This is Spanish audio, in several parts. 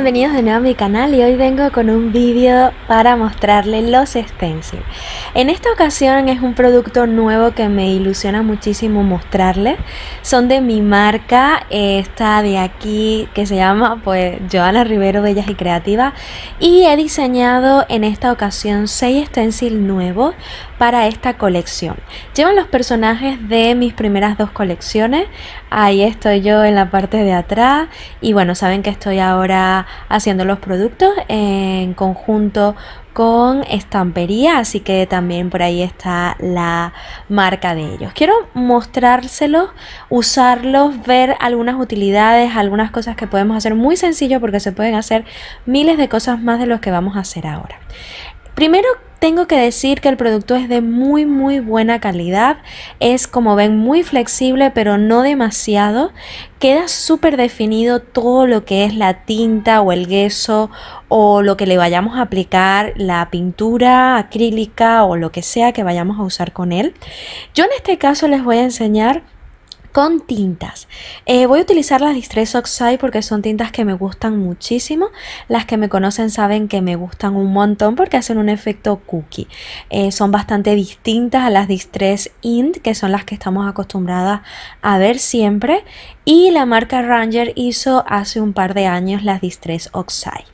bienvenidos de nuevo a mi canal y hoy vengo con un vídeo para mostrarles los stencils. En esta ocasión es un producto nuevo que me ilusiona muchísimo mostrarles. Son de mi marca, esta de aquí que se llama pues Joana Rivero Bellas y Creativas. Y he diseñado en esta ocasión 6 stencil nuevos para esta colección. Llevan los personajes de mis primeras dos colecciones. Ahí estoy yo en la parte de atrás. Y bueno, saben que estoy ahora haciendo los productos en conjunto con estampería, así que también por ahí está la marca de ellos. Quiero mostrárselos, usarlos, ver algunas utilidades, algunas cosas que podemos hacer muy sencillo porque se pueden hacer miles de cosas más de los que vamos a hacer ahora. Primero tengo que decir que el producto es de muy muy buena calidad, es como ven muy flexible pero no demasiado, queda súper definido todo lo que es la tinta o el gueso o lo que le vayamos a aplicar, la pintura acrílica o lo que sea que vayamos a usar con él. Yo en este caso les voy a enseñar son tintas. Eh, voy a utilizar las Distress Oxide porque son tintas que me gustan muchísimo. Las que me conocen saben que me gustan un montón porque hacen un efecto cookie. Eh, son bastante distintas a las Distress Int, que son las que estamos acostumbradas a ver siempre y la marca Ranger hizo hace un par de años las Distress Oxide.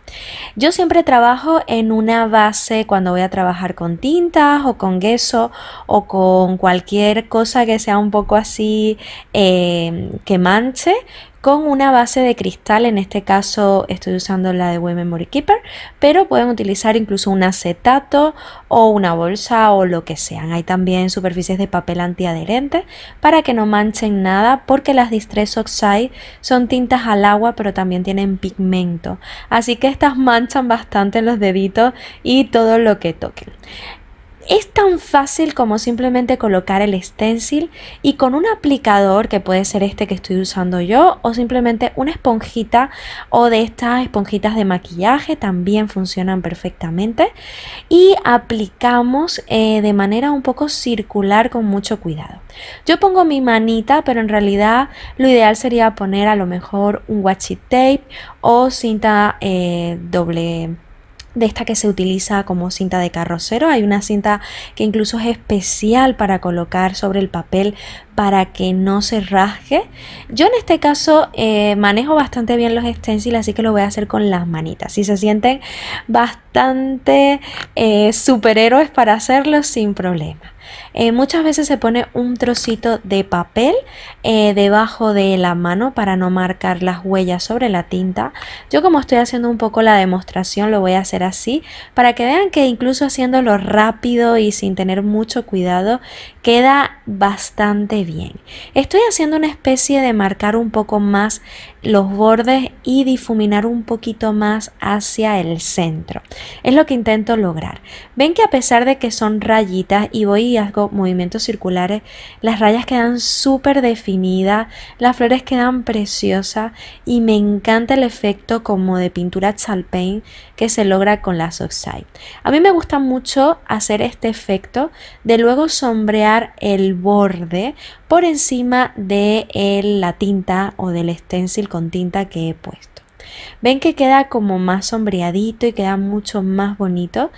Yo siempre trabajo en una base cuando voy a trabajar con tintas o con gueso o con cualquier cosa que sea un poco así eh, que manche con una base de cristal, en este caso estoy usando la de web Memory Keeper, pero pueden utilizar incluso un acetato o una bolsa o lo que sean. Hay también superficies de papel antiadherente para que no manchen nada porque las Distress Oxide son tintas al agua pero también tienen pigmento, así que estas manchan bastante los deditos y todo lo que toquen. Es tan fácil como simplemente colocar el stencil y con un aplicador que puede ser este que estoy usando yo o simplemente una esponjita o de estas esponjitas de maquillaje también funcionan perfectamente y aplicamos eh, de manera un poco circular con mucho cuidado. Yo pongo mi manita pero en realidad lo ideal sería poner a lo mejor un washi tape o cinta eh, doble de esta que se utiliza como cinta de carrocero. Hay una cinta que incluso es especial para colocar sobre el papel para que no se rasgue. Yo en este caso eh, manejo bastante bien los stencils, así que lo voy a hacer con las manitas. Si se sienten bastante eh, superhéroes para hacerlo, sin problema. Eh, muchas veces se pone un trocito de papel eh, debajo de la mano para no marcar las huellas sobre la tinta. Yo como estoy haciendo un poco la demostración lo voy a hacer así para que vean que incluso haciéndolo rápido y sin tener mucho cuidado queda bastante bien. Estoy haciendo una especie de marcar un poco más los bordes y difuminar un poquito más hacia el centro. Es lo que intento lograr. Ven que a pesar de que son rayitas y voy y hago movimientos circulares, las rayas quedan súper definidas, las flores quedan preciosas y me encanta el efecto como de pintura chalpain que se logra con la Oxide. A mí me gusta mucho hacer este efecto de luego sombrear el borde por encima de la tinta o del stencil con tinta que he puesto. Ven que queda como más sombreadito y queda mucho más bonito.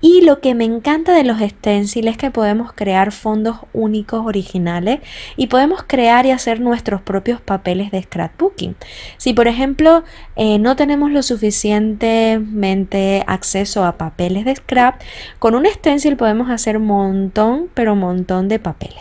Y lo que me encanta de los stencils es que podemos crear fondos únicos originales y podemos crear y hacer nuestros propios papeles de scrapbooking. Si por ejemplo eh, no tenemos lo suficientemente acceso a papeles de scrap, con un stencil podemos hacer montón, pero montón de papeles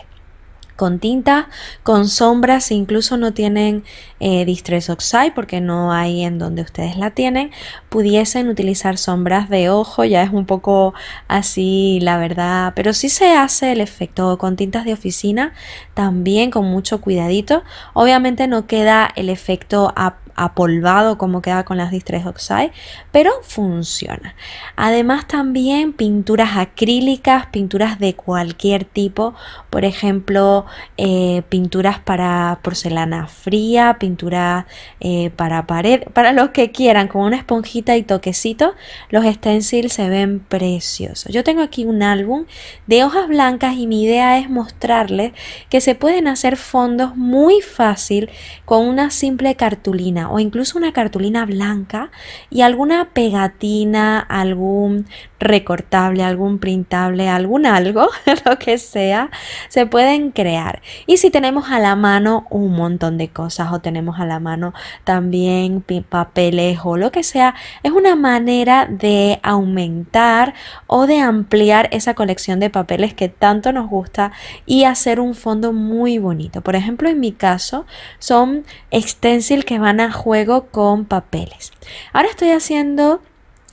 con tinta, con sombras, incluso no tienen eh, Distress Oxide porque no hay en donde ustedes la tienen, pudiesen utilizar sombras de ojo, ya es un poco así la verdad, pero sí se hace el efecto con tintas de oficina, también con mucho cuidadito, obviamente no queda el efecto a apolvado como queda con las Distress Oxide, pero funciona. Además también pinturas acrílicas, pinturas de cualquier tipo, por ejemplo, eh, pinturas para porcelana fría, pintura eh, para pared, para los que quieran, con una esponjita y toquecito, los stencils se ven preciosos. Yo tengo aquí un álbum de hojas blancas y mi idea es mostrarles que se pueden hacer fondos muy fácil con una simple cartulina o incluso una cartulina blanca y alguna pegatina, algún recortable, algún printable, algún algo, lo que sea, se pueden crear. Y si tenemos a la mano un montón de cosas o tenemos a la mano también papeles o lo que sea, es una manera de aumentar o de ampliar esa colección de papeles que tanto nos gusta y hacer un fondo muy bonito. Por ejemplo, en mi caso son stencil que van a juego con papeles. Ahora estoy haciendo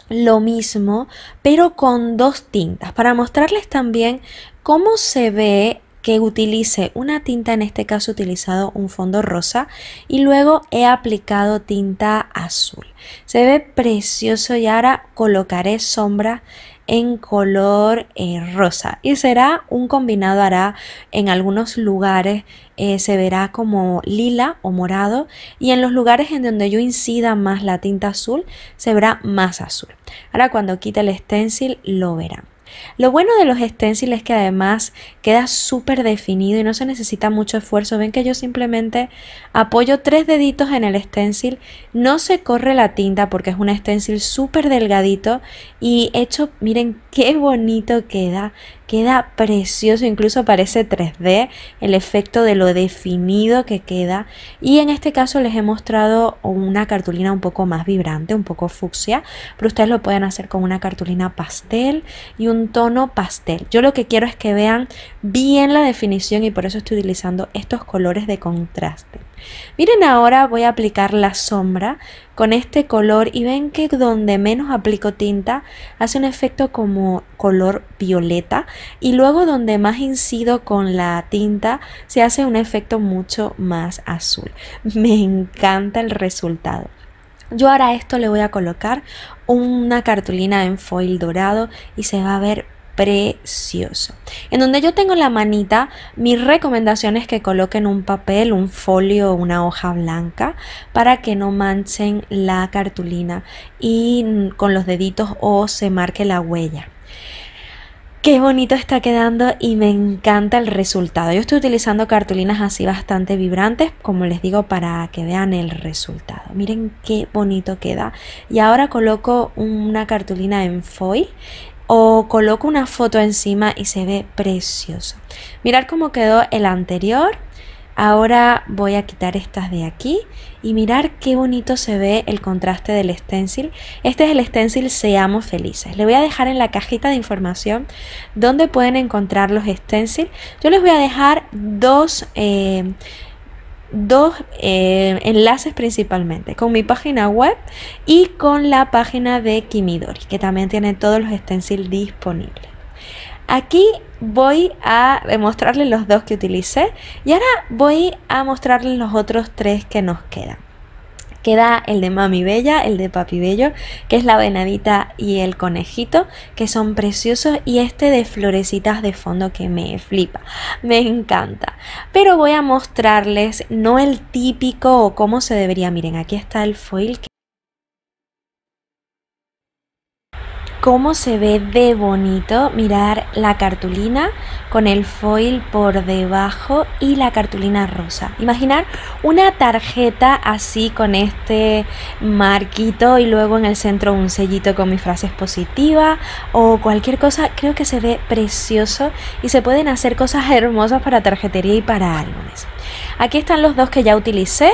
lo mismo, pero con dos tintas, para mostrarles también cómo se ve que utilice una tinta, en este caso he utilizado un fondo rosa y luego he aplicado tinta azul. Se ve precioso y ahora colocaré sombra en color eh, rosa y será un combinado hará en algunos lugares eh, se verá como lila o morado y en los lugares en donde yo incida más la tinta azul se verá más azul ahora cuando quite el stencil lo verán lo bueno de los stencils es que además queda súper definido y no se necesita mucho esfuerzo. Ven que yo simplemente apoyo tres deditos en el stencil, no se corre la tinta porque es un stencil súper delgadito y hecho, miren qué bonito queda, Queda precioso, incluso parece 3D, el efecto de lo definido que queda. Y en este caso les he mostrado una cartulina un poco más vibrante, un poco fucsia, pero ustedes lo pueden hacer con una cartulina pastel y un tono pastel. Yo lo que quiero es que vean bien la definición y por eso estoy utilizando estos colores de contraste. Miren ahora voy a aplicar la sombra con este color y ven que donde menos aplico tinta hace un efecto como color violeta y luego donde más incido con la tinta se hace un efecto mucho más azul. Me encanta el resultado. Yo ahora a esto le voy a colocar una cartulina en foil dorado y se va a ver precioso. En donde yo tengo la manita, mi recomendación es que coloquen un papel, un folio o una hoja blanca para que no manchen la cartulina y mm, con los deditos o se marque la huella. Qué bonito está quedando y me encanta el resultado. Yo estoy utilizando cartulinas así bastante vibrantes, como les digo, para que vean el resultado. Miren qué bonito queda. Y ahora coloco una cartulina en foil o coloco una foto encima y se ve precioso. mirar cómo quedó el anterior. Ahora voy a quitar estas de aquí y mirar qué bonito se ve el contraste del stencil. Este es el stencil Seamos Felices. Le voy a dejar en la cajita de información donde pueden encontrar los stencil. Yo les voy a dejar dos eh, dos eh, enlaces principalmente, con mi página web y con la página de Kimidori, que también tiene todos los stencils disponibles. Aquí voy a mostrarles los dos que utilicé y ahora voy a mostrarles los otros tres que nos quedan. Queda el de Mami Bella, el de Papi Bello, que es la venadita y el conejito, que son preciosos, y este de florecitas de fondo que me flipa, me encanta. Pero voy a mostrarles no el típico o cómo se debería, miren, aquí está el foil. Que cómo se ve de bonito mirar la cartulina con el foil por debajo y la cartulina rosa. Imaginar una tarjeta así con este marquito y luego en el centro un sellito con mis frases positivas o cualquier cosa, creo que se ve precioso y se pueden hacer cosas hermosas para tarjetería y para algo. Aquí están los dos que ya utilicé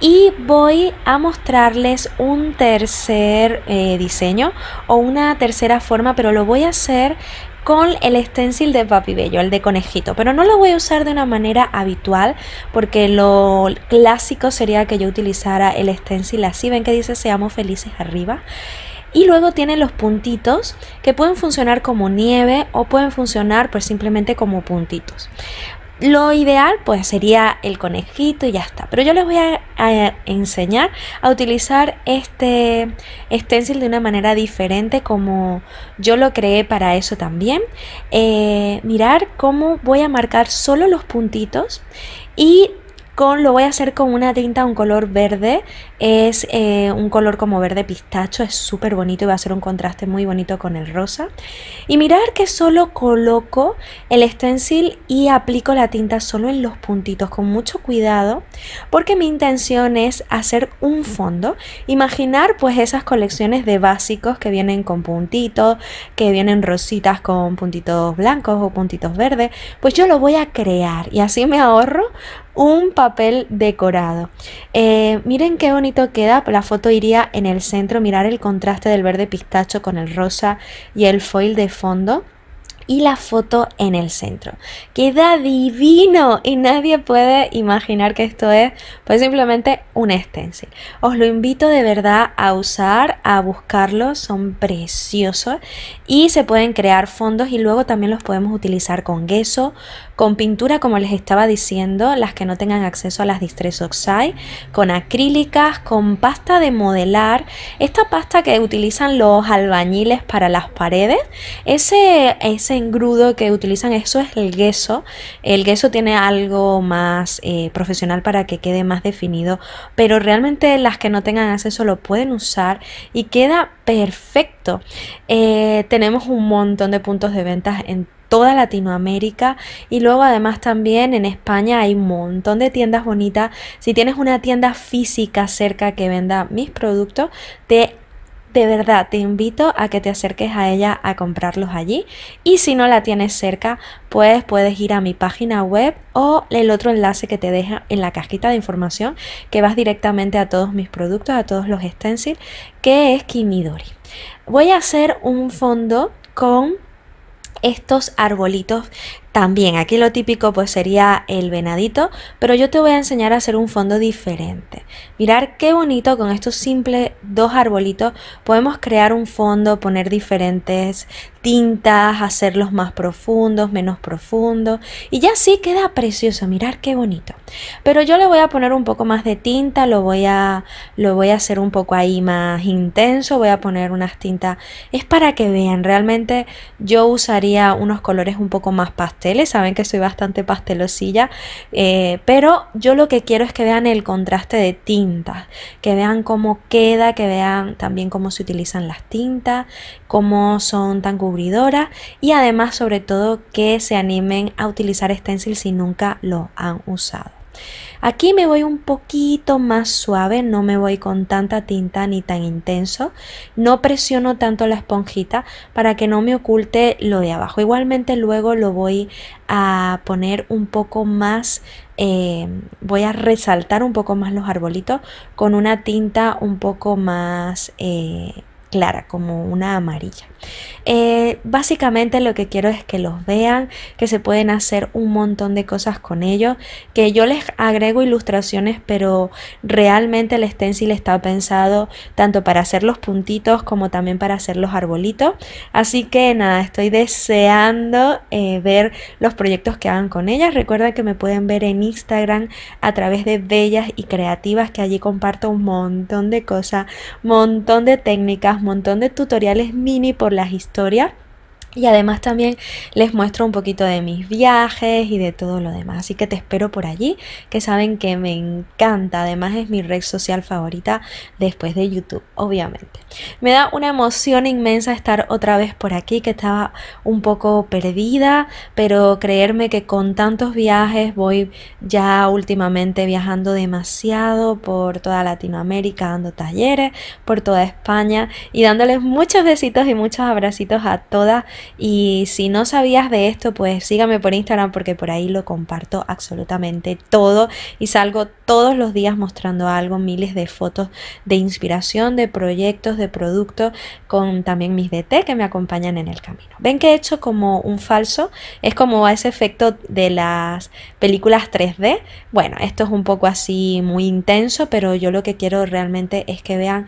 y voy a mostrarles un tercer eh, diseño o una tercera forma, pero lo voy a hacer con el stencil de Papi Bello, el de conejito, pero no lo voy a usar de una manera habitual porque lo clásico sería que yo utilizara el stencil así, ven que dice seamos felices arriba. Y luego tienen los puntitos que pueden funcionar como nieve o pueden funcionar pues simplemente como puntitos. Lo ideal pues sería el conejito y ya está. Pero yo les voy a, enseñar a utilizar este stencil de una manera diferente como yo lo creé para eso también. Eh, mirar cómo voy a marcar solo los puntitos y lo voy a hacer con una tinta, un color verde, es eh, un color como verde pistacho, es súper bonito y va a ser un contraste muy bonito con el rosa. Y mirar que solo coloco el stencil y aplico la tinta solo en los puntitos con mucho cuidado, porque mi intención es hacer un fondo, imaginar pues esas colecciones de básicos que vienen con puntitos, que vienen rositas con puntitos blancos o puntitos verdes, pues yo lo voy a crear y así me ahorro un papel papel decorado. Eh, miren qué bonito queda, la foto iría en el centro, mirar el contraste del verde pistacho con el rosa y el foil de fondo y la foto en el centro. Queda divino y nadie puede imaginar que esto es pues simplemente un stencil. Os lo invito de verdad a usar, a buscarlos, son preciosos y se pueden crear fondos y luego también los podemos utilizar con gueso, con pintura, como les estaba diciendo, las que no tengan acceso a las Distress Oxide, con acrílicas, con pasta de modelar, esta pasta que utilizan los albañiles para las paredes, ese, ese engrudo que utilizan, eso es el gueso. El gueso tiene algo más eh, profesional para que quede más definido, pero realmente las que no tengan acceso lo pueden usar y queda perfecto. Eh, tenemos un montón de puntos de ventas en toda Latinoamérica y luego además también en España hay un montón de tiendas bonitas. Si tienes una tienda física cerca que venda mis productos, te de verdad te invito a que te acerques a ella a comprarlos allí. Y si no la tienes cerca, pues puedes ir a mi página web o el otro enlace que te deja en la cajita de información que vas directamente a todos mis productos, a todos los stencils, que es Kimidori. Voy a hacer un fondo con estos arbolitos también aquí lo típico pues sería el venadito, pero yo te voy a enseñar a hacer un fondo diferente. Mirar qué bonito con estos simples dos arbolitos podemos crear un fondo, poner diferentes tintas, hacerlos más profundos, menos profundos y ya sí queda precioso, mirar qué bonito. Pero yo le voy a poner un poco más de tinta, lo voy a lo voy a hacer un poco ahí más intenso, voy a poner unas tintas, es para que vean, realmente yo usaría unos colores un poco más pastel saben que soy bastante pastelosilla, eh, pero yo lo que quiero es que vean el contraste de tintas, que vean cómo queda, que vean también cómo se utilizan las tintas, cómo son tan cubridoras y además sobre todo que se animen a utilizar stencil si nunca lo han usado. Aquí me voy un poquito más suave, no me voy con tanta tinta ni tan intenso. No presiono tanto la esponjita para que no me oculte lo de abajo. Igualmente luego lo voy a poner un poco más eh, voy a resaltar un poco más los arbolitos con una tinta un poco más eh, clara, como una amarilla. Eh, básicamente lo que quiero es que los vean, que se pueden hacer un montón de cosas con ellos, que yo les agrego ilustraciones, pero realmente el stencil está pensado tanto para hacer los puntitos como también para hacer los arbolitos. Así que nada, estoy deseando eh, ver los proyectos que hagan con ellas. Recuerda que me pueden ver en Instagram a través de Bellas y Creativas, que allí comparto un montón de cosas, un montón de técnicas, montón de tutoriales mini por las historias y además también les muestro un poquito de mis viajes y de todo lo demás. Así que te espero por allí, que saben que me encanta. Además es mi red social favorita después de YouTube, obviamente. Me da una emoción inmensa estar otra vez por aquí, que estaba un poco perdida, pero creerme que con tantos viajes voy ya últimamente viajando demasiado por toda Latinoamérica, dando talleres, por toda España y dándoles muchos besitos y muchos abracitos a todas y si no sabías de esto, pues sígame por Instagram porque por ahí lo comparto absolutamente todo y salgo todos los días mostrando algo, miles de fotos de inspiración, de proyectos, de productos, con también mis DT que me acompañan en el camino. Ven que he hecho como un falso, es como ese efecto de las películas 3D. Bueno, esto es un poco así muy intenso, pero yo lo que quiero realmente es que vean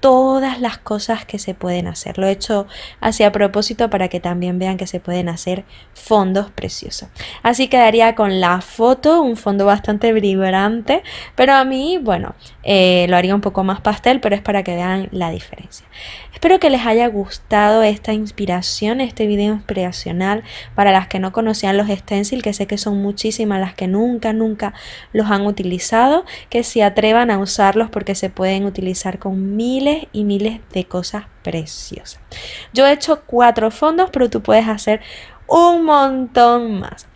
todas las cosas que se pueden hacer. Lo he hecho así a propósito para que también vean que se pueden hacer fondos preciosos. Así quedaría con la foto, un fondo bastante vibrante, pero a mí, bueno, eh, lo haría un poco más pastel, pero es para que vean la diferencia. Espero que les haya gustado esta inspiración, este video inspiracional para las que no conocían los stencil, que sé que son muchísimas las que nunca, nunca los han utilizado, que se atrevan a usarlos porque se pueden utilizar con miles y miles de cosas preciosas. Yo he hecho cuatro fondos, pero tú puedes hacer un montón más.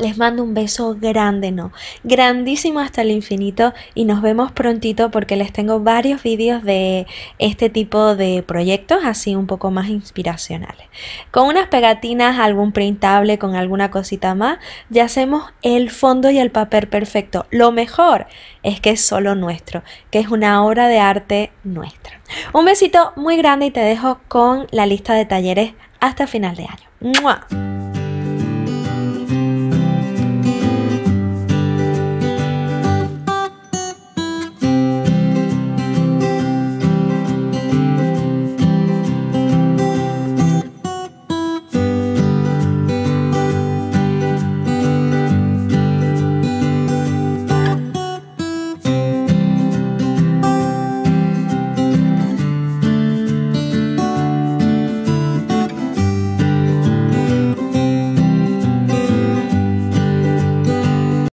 Les mando un beso grande, no, grandísimo hasta el infinito y nos vemos prontito porque les tengo varios vídeos de este tipo de proyectos así un poco más inspiracionales. Con unas pegatinas, algún printable, con alguna cosita más, ya hacemos el fondo y el papel perfecto. Lo mejor es que es solo nuestro, que es una obra de arte nuestra. Un besito muy grande y te dejo con la lista de talleres hasta final de año.